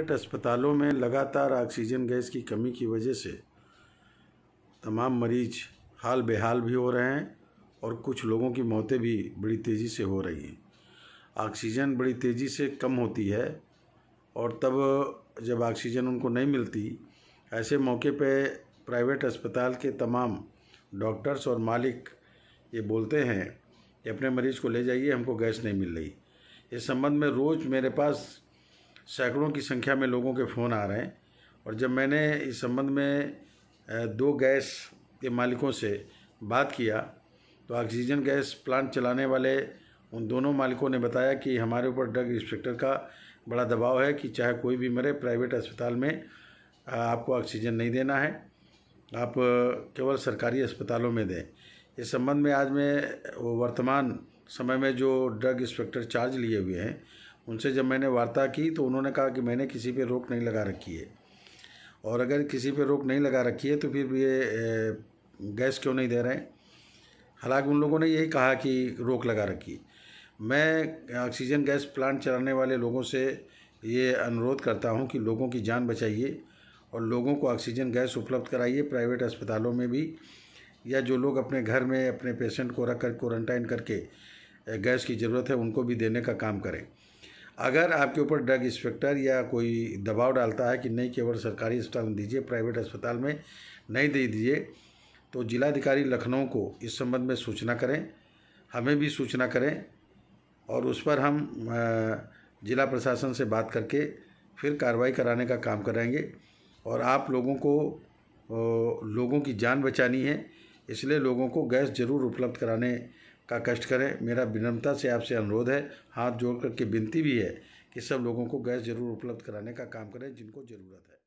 private अस्पतालों में लगातार ऑक्सीजन गैस की कमी की वजह से तमाम मरीज हाल बेहाल भी हो रहे हैं और कुछ लोगों की मौतें भी बड़ी तेज़ी से हो रही हैं ऑक्सीजन बड़ी तेज़ी से कम होती है और तब जब ऑक्सीजन उनको नहीं मिलती ऐसे मौके पे प्राइवेट अस्पताल के तमाम डॉक्टर्स और मालिक ये बोलते हैं कि अपने मरीज़ को ले जाइए हमको गैस नहीं मिल रही इस संबंध में रोज़ मेरे पास सैकड़ों की संख्या में लोगों के फ़ोन आ रहे हैं और जब मैंने इस संबंध में दो गैस के मालिकों से बात किया तो ऑक्सीजन गैस प्लांट चलाने वाले उन दोनों मालिकों ने बताया कि हमारे ऊपर ड्रग इंस्पेक्टर का बड़ा दबाव है कि चाहे कोई भी मरे प्राइवेट अस्पताल में आपको ऑक्सीजन नहीं देना है आप केवल सरकारी अस्पतालों में दें इस संबंध में आज मैं वर्तमान समय में जो ड्रग इंस्पेक्टर चार्ज लिए हुए हैं उनसे जब मैंने वार्ता की तो उन्होंने कहा कि मैंने किसी पे रोक नहीं लगा रखी है और अगर किसी पे रोक नहीं लगा रखी है तो फिर ये गैस क्यों नहीं दे रहे हैं हालांकि उन लोगों ने यही कहा कि रोक लगा रखी मैं ऑक्सीजन गैस प्लांट चलाने वाले लोगों से ये अनुरोध करता हूँ कि लोगों की जान बचाइए और लोगों को ऑक्सीजन गैस उपलब्ध कराइए प्राइवेट अस्पतालों में भी या जो लोग अपने घर में अपने पेशेंट को रख कर क्वारंटाइन करके गैस की ज़रूरत है उनको भी देने का काम करें अगर आपके ऊपर ड्रग इंस्पेक्टर या कोई दबाव डालता है कि नहीं केवल सरकारी अस्पताल में दीजिए प्राइवेट अस्पताल में नहीं दे दीजिए तो जिलाधिकारी लखनऊ को इस संबंध में सूचना करें हमें भी सूचना करें और उस पर हम जिला प्रशासन से बात करके फिर कार्रवाई कराने का काम करेंगे और आप लोगों को लोगों की जान बचानी है इसलिए लोगों को गैस ज़रूर उपलब्ध कराने का कष्ट करें मेरा विनम्रता से आपसे अनुरोध है हाथ जोड़ करके विनती भी है कि सब लोगों को गैस जरूर उपलब्ध कराने का काम करें जिनको ज़रूरत है